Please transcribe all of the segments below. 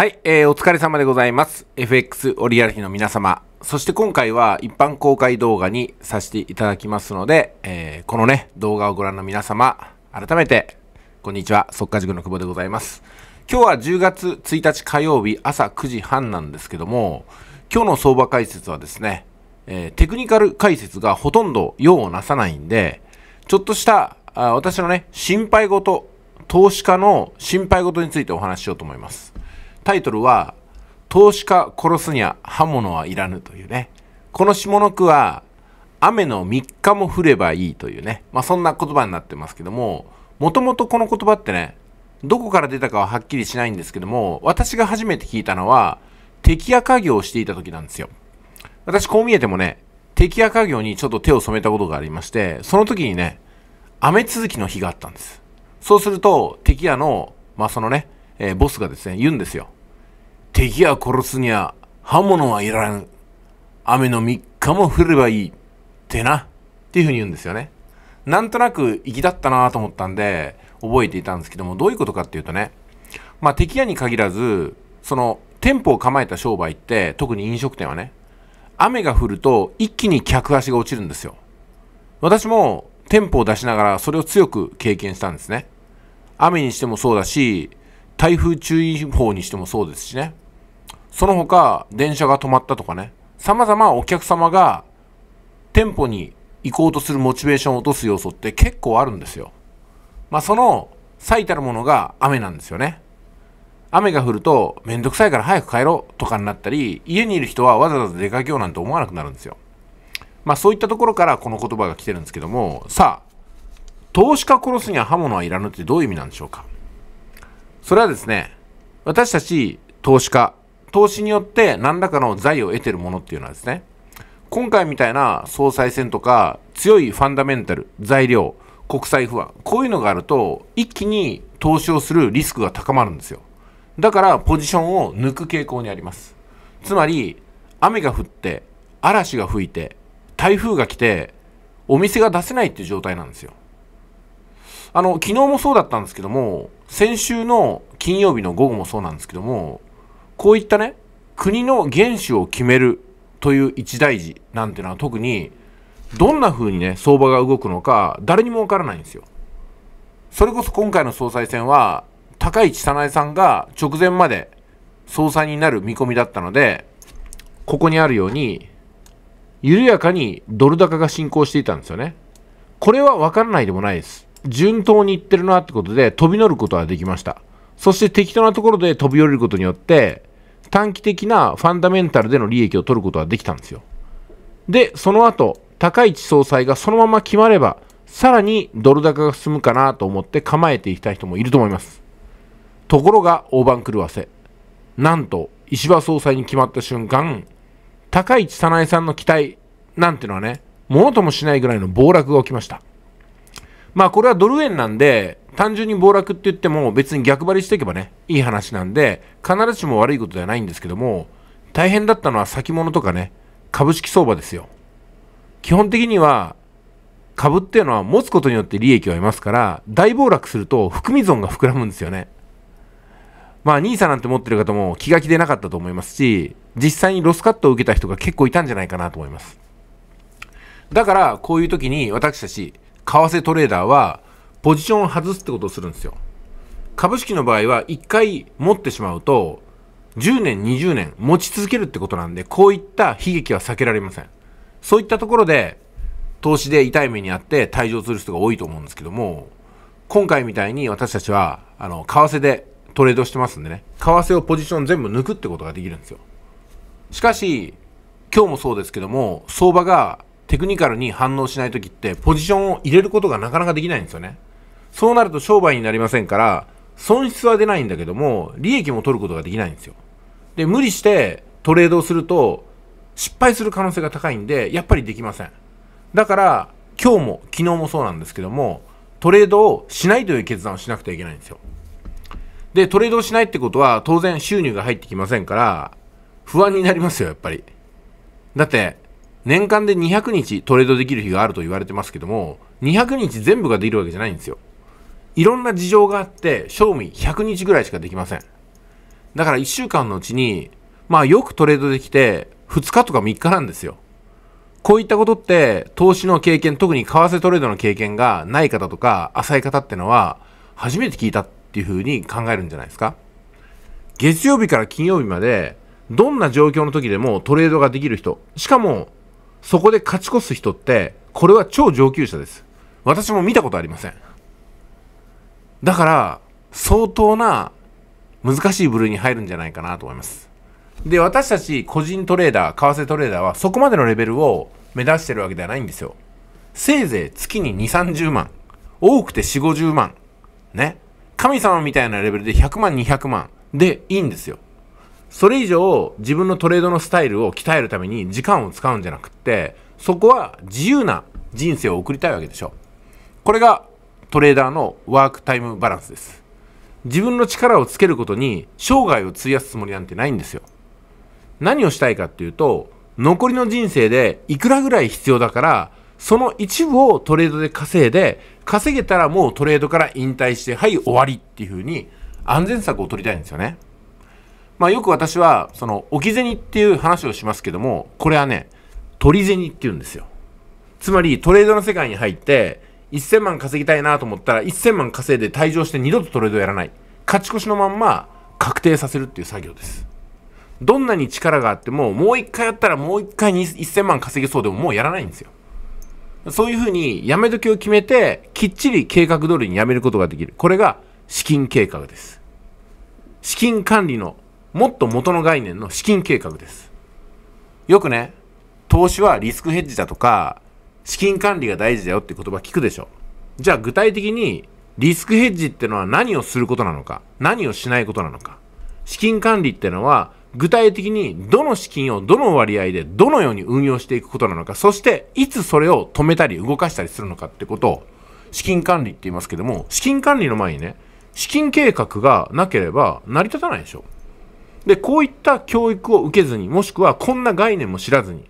はい、えー、お疲れ様でございます。FX オリアルヒの皆様。そして今回は一般公開動画にさせていただきますので、えー、このね、動画をご覧の皆様、改めて、こんにちは、速稼塾の久保でございます。今日は10月1日火曜日朝9時半なんですけども、今日の相場解説はですね、えー、テクニカル解説がほとんど用をなさないんで、ちょっとしたあ私のね、心配事、投資家の心配事についてお話ししようと思います。タイトルは、投資家殺すには刃物はいらぬというね。この下の句は、雨の3日も降ればいいというね。まあ、そんな言葉になってますけども、もともとこの言葉ってね、どこから出たかははっきりしないんですけども、私が初めて聞いたのは、敵屋家業をしていた時なんですよ。私こう見えてもね、敵屋家業にちょっと手を染めたことがありまして、その時にね、雨続きの日があったんです。そうすると、敵屋の、まあ、そのね、えー、ボスがですね、言うんですよ。敵は殺すにゃ刃物はいらん。雨の3日も降ればいい。ってな。っていうふうに言うんですよね。なんとなく粋だったなと思ったんで、覚えていたんですけども、どういうことかっていうとね、まあ敵屋に限らず、その店舗を構えた商売って、特に飲食店はね、雨が降ると一気に客足が落ちるんですよ。私も店舗を出しながらそれを強く経験したんですね。雨にしてもそうだし、台風注意報にしてもそうですしね。その他、電車が止まったとかね、様々お客様が店舗に行こうとするモチベーションを落とす要素って結構あるんですよ。まあ、その最たるものが雨なんですよね。雨が降ると、めんどくさいから早く帰ろうとかになったり、家にいる人はわざわざ出かけようなんて思わなくなるんですよ。まあそういったところからこの言葉が来てるんですけども、さあ、投資家殺すには刃物はいらぬってどういう意味なんでしょうかそれはですね、私たち投資家、投資によって何らかの財を得てるものっていうのはですね、今回みたいな総裁選とか強いファンダメンタル、材料、国際不安、こういうのがあると一気に投資をするリスクが高まるんですよ。だからポジションを抜く傾向にあります。つまり、雨が降って、嵐が吹いて、台風が来て、お店が出せないっていう状態なんですよ。あの、昨日もそうだったんですけども、先週の金曜日の午後もそうなんですけども、こういったね、国の元首を決めるという一大事なんてのは特に、どんな風にね、相場が動くのか、誰にもわからないんですよ。それこそ今回の総裁選は、高市早苗さんが直前まで総裁になる見込みだったので、ここにあるように、緩やかにドル高が進行していたんですよね。これはわからないでもないです。順当にいってるなってことで飛び乗ることはできました。そして適当なところで飛び降りることによって、短期的なファンダメンタルでの利益を取ることができたんですよ。で、その後、高市総裁がそのまま決まれば、さらにドル高が進むかなと思って構えていきたい人もいると思います。ところが、大盤狂わせ。なんと、石破総裁に決まった瞬間、高市早苗さんの期待なんてのはね、ものともしないぐらいの暴落が起きました。まあこれはドル円なんで、単純に暴落って言っても別に逆張りしていけばね、いい話なんで、必ずしも悪いことではないんですけども、大変だったのは先物とかね、株式相場ですよ。基本的には、株っていうのは持つことによって利益を得ますから、大暴落すると含み損が膨らむんですよね。まあ、nisa なんて持ってる方も気が気でなかったと思いますし、実際にロスカットを受けた人が結構いたんじゃないかなと思います。だから、こういう時に私たち、為替トレーダーは、ポジションを外すってことをするんですよ。株式の場合は1回持ってしまうと10年20年持ち続けるってことなんでこういった悲劇は避けられませんそういったところで投資で痛い目にあって退場する人が多いと思うんですけども今回みたいに私たちはあの為替でトレードしてますんでね為替をポジション全部抜くってことができるんですよしかし今日もそうですけども相場がテクニカルに反応しない時ってポジションを入れることがなかなかできないんですよねそうなると商売になりませんから、損失は出ないんだけども、利益も取ることができないんですよ。で、無理してトレードをすると、失敗する可能性が高いんで、やっぱりできません。だから、今日も昨日もそうなんですけども、トレードをしないという決断をしなくてはいけないんですよ。で、トレードをしないってことは、当然収入が入ってきませんから、不安になりますよ、やっぱり。だって、年間で200日トレードできる日があると言われてますけども、200日全部ができるわけじゃないんですよ。いろんな事情があって、賞味100日ぐらいしかできません。だから1週間のうちに、まあよくトレードできて、2日とか3日なんですよ。こういったことって、投資の経験、特に為替トレードの経験がない方とか、浅い方ってのは、初めて聞いたっていうふうに考えるんじゃないですか。月曜日から金曜日まで、どんな状況の時でもトレードができる人、しかも、そこで勝ち越す人って、これは超上級者です。私も見たことありません。だから、相当な難しい部類に入るんじゃないかなと思います。で、私たち個人トレーダー、為替トレーダーはそこまでのレベルを目指してるわけではないんですよ。せいぜい月に2、30万。多くて4、50万。ね。神様みたいなレベルで100万、200万でいいんですよ。それ以上自分のトレードのスタイルを鍛えるために時間を使うんじゃなくって、そこは自由な人生を送りたいわけでしょ。これがトレーダーのワークタイムバランスです。自分の力をつけることに生涯を費やすつもりなんてないんですよ。何をしたいかっていうと、残りの人生でいくらぐらい必要だから、その一部をトレードで稼いで、稼げたらもうトレードから引退して、はい、終わりっていうふうに安全策を取りたいんですよね。まあよく私は、その、置き銭っていう話をしますけども、これはね、取り銭っていうんですよ。つまりトレードの世界に入って1000万稼ぎたいなと思ったら、1000万稼いで退場して二度とトレードやらない。勝ち越しのまんま確定させるっていう作業です。どんなに力があっても、もう一回やったらもう一回に1000万稼げそうでももうやらないんですよ。そういうふうに、やめ時を決めて、きっちり計画通りにやめることができる。これが、資金計画です。資金管理の、もっと元の概念の資金計画です。よくね、投資はリスクヘッジだとか、資金管理が大事だよって言葉聞くでしょ。じゃあ具体的にリスクヘッジってのは何をすることなのか、何をしないことなのか。資金管理ってのは具体的にどの資金をどの割合でどのように運用していくことなのか、そしていつそれを止めたり動かしたりするのかってことを資金管理って言いますけども、資金管理の前にね、資金計画がなければ成り立たないでしょ。で、こういった教育を受けずに、もしくはこんな概念も知らずに、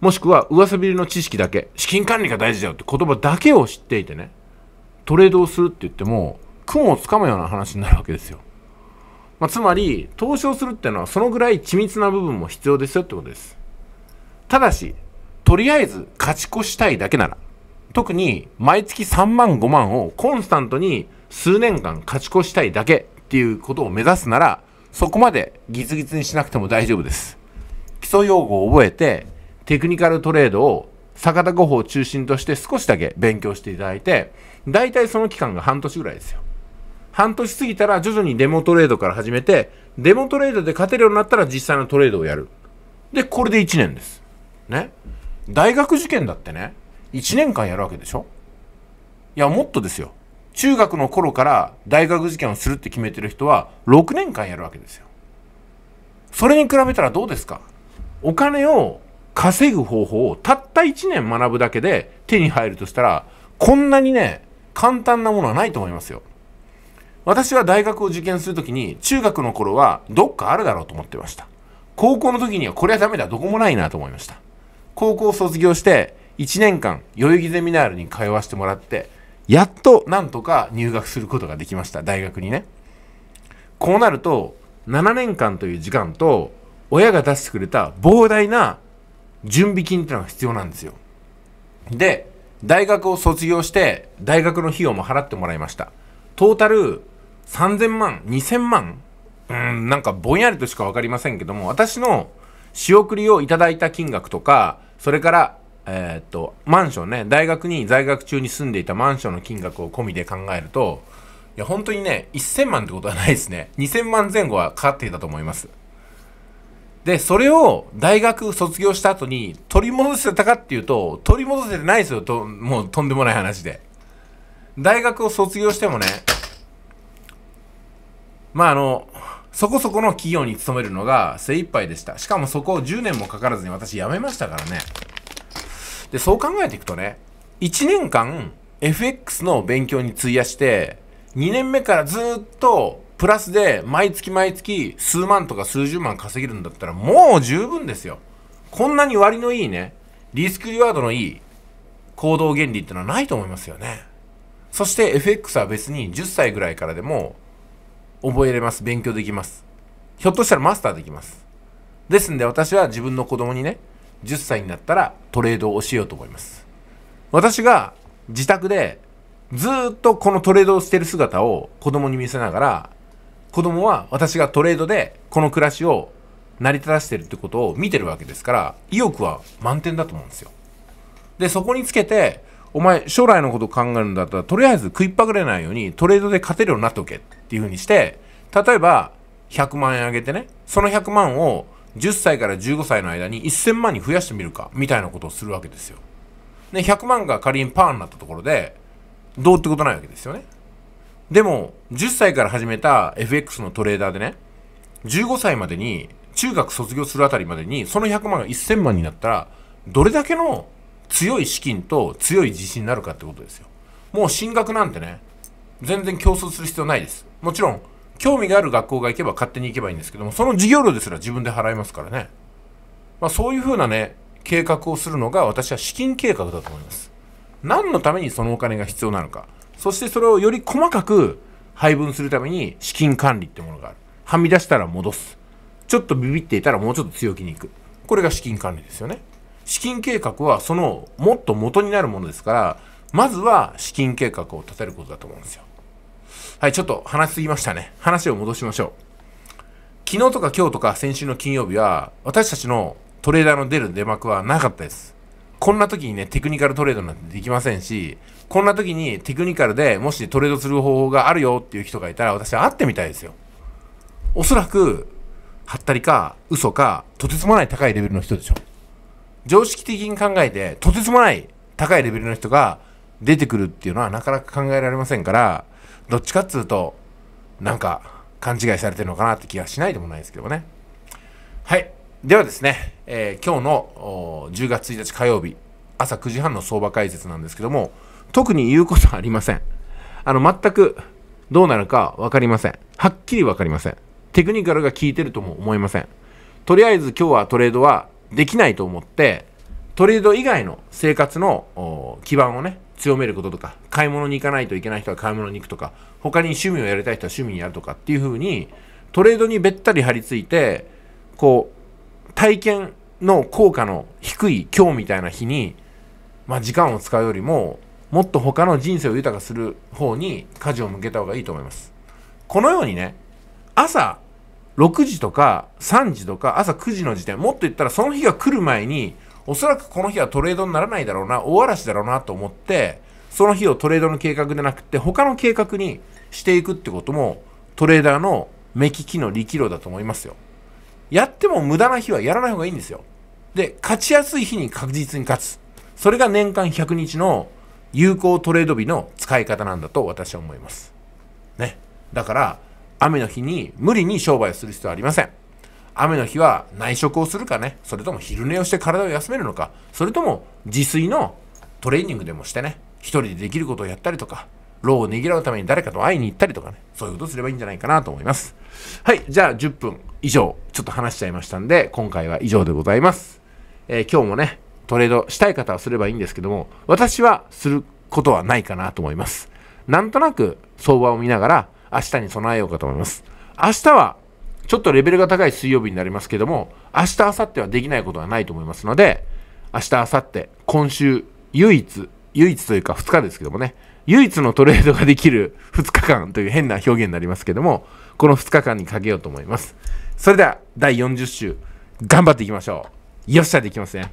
もしくは噂びりの知識だけ、資金管理が大事だよって言葉だけを知っていてね、トレードをするって言っても、雲をつかむような話になるわけですよ。まあ、つまり、投資をするっていうのはそのぐらい緻密な部分も必要ですよってことです。ただし、とりあえず勝ち越したいだけなら、特に毎月3万5万をコンスタントに数年間勝ち越したいだけっていうことを目指すなら、そこまでギツギツにしなくても大丈夫です。基礎用語を覚えて、テクニカルトレードを坂田五法を中心として少しだけ勉強していただいて、大体その期間が半年ぐらいですよ。半年過ぎたら徐々にデモトレードから始めて、デモトレードで勝てるようになったら実際のトレードをやる。で、これで1年です。ね。大学受験だってね、1年間やるわけでしょいや、もっとですよ。中学の頃から大学受験をするって決めてる人は6年間やるわけですよ。それに比べたらどうですかお金を稼ぐ方法をたった1年学ぶだけで手に入るとしたら、こんなにね、簡単なものはないと思いますよ。私は大学を受験するときに、中学の頃はどっかあるだろうと思ってました。高校の時にはこれはダメだ、どこもないなと思いました。高校を卒業して、1年間、代々木ゼミナールに通わせてもらって、やっとなんとか入学することができました、大学にね。こうなると、7年間という時間と、親が出してくれた膨大な準備金っていうのが必要なんですよ。で、大学を卒業して、大学の費用も払ってもらいました。トータル3000万、2000万うん、なんかぼんやりとしか分かりませんけども、私の仕送りをいただいた金額とか、それから、えー、っと、マンションね、大学に在学中に住んでいたマンションの金額を込みで考えると、いや、本当にね、1000万ってことはないですね。2000万前後はかかっていたと思います。で、それを大学卒業した後に取り戻せたかっていうと、取り戻せてないですよ、と、もうとんでもない話で。大学を卒業してもね、まああの、そこそこの企業に勤めるのが精一杯でした。しかもそこを10年もかからずに私辞めましたからね。で、そう考えていくとね、1年間 FX の勉強に費やして、2年目からずっとプラスで毎月毎月数万とか数十万稼げるんだったらもう十分ですよ。こんなに割のいいね、リスクリワードのいい行動原理ってのはないと思いますよね。そして FX は別に10歳ぐらいからでも覚えれます。勉強できます。ひょっとしたらマスターできます。ですんで私は自分の子供にね、10歳になったらトレードを教えようと思います。私が自宅でずっとこのトレードをしてる姿を子供に見せながら子供は私がトレードでこの暮らしを成り立たせてるってことを見てるわけですから、意欲は満点だと思うんですよ。で、そこにつけて、お前将来のこと考えるんだったら、とりあえず食いっぱぐれないようにトレードで勝てるようになっておけっていうふうにして、例えば100万円あげてね、その100万を10歳から15歳の間に1000万に増やしてみるか、みたいなことをするわけですよ。で、100万が仮にパーになったところで、どうってことないわけですよね。でも、10歳から始めた FX のトレーダーでね、15歳までに、中学卒業するあたりまでに、その100万が1000万になったら、どれだけの強い資金と強い自信になるかってことですよ。もう進学なんてね、全然競争する必要ないです。もちろん、興味がある学校が行けば勝手に行けばいいんですけども、その授業料ですら自分で払いますからね。まあそういうふうなね、計画をするのが私は資金計画だと思います。何のためにそのお金が必要なのか。そしてそれをより細かく配分するために資金管理ってものがある。はみ出したら戻す。ちょっとビビっていたらもうちょっと強気にいく。これが資金管理ですよね。資金計画はそのもっと元になるものですから、まずは資金計画を立てることだと思うんですよ。はい、ちょっと話しすぎましたね。話を戻しましょう。昨日とか今日とか先週の金曜日は、私たちのトレーダーの出る出幕はなかったです。こんな時にね、テクニカルトレードなんてできませんし、こんな時にテクニカルでもしトレードする方法があるよっていう人がいたら私は会ってみたいですよ。おそらく、はったりか、嘘か、とてつもない高いレベルの人でしょ。常識的に考えて、とてつもない高いレベルの人が出てくるっていうのはなかなか考えられませんから、どっちかっつうと、なんか勘違いされてるのかなって気がしないでもないですけどね。はい。ではですね、えー、今日の10月1日火曜日、朝9時半の相場解説なんですけども、特に言うことはありません。あの、全くどうなるか分かりません。はっきり分かりません。テクニカルが効いてるとも思いません。とりあえず今日はトレードはできないと思って、トレード以外の生活の基盤をね、強めることとか、買い物に行かないといけない人は買い物に行くとか、他に趣味をやりたい人は趣味にやるとかっていう風に、トレードにべったり張り付いて、こう、体験の効果の低い今日みたいな日に、まあ時間を使うよりも、もっと他の人生を豊かする方に舵を向けた方がいいと思います。このようにね、朝6時とか3時とか朝9時の時点、もっと言ったらその日が来る前に、おそらくこの日はトレードにならないだろうな、大嵐だろうなと思って、その日をトレードの計画でなくて、他の計画にしていくってことも、トレーダーの目利きの力量だと思いますよ。やっても無駄な日はやらない方がいいんですよ。で、勝ちやすい日に確実に勝つ。それが年間100日の有効トレード日の使い方なんだと私は思います。ね。だから、雨の日に無理に商売する必要はありません。雨の日は内職をするかね、それとも昼寝をして体を休めるのか、それとも自炊のトレーニングでもしてね、一人でできることをやったりとか、労をねぎらうために誰かと会いに行ったりとかね、そういうことすればいいんじゃないかなと思います。はい、じゃあ10分以上、ちょっと話しちゃいましたんで、今回は以上でございます。えー、今日もね、トレードしたい方はすればいいんですけども、私はすることはないかなと思います。なんとなく相場を見ながら明日に備えようかと思います。明日はちょっとレベルが高い水曜日になりますけども、明日、明後日はできないことはないと思いますので、明日、明後日、今週、唯一、唯一というか2日ですけどもね、唯一のトレードができる2日間という変な表現になりますけども、この2日間にかけようと思います。それでは、第40週、頑張っていきましょう。よっしゃ、できますね。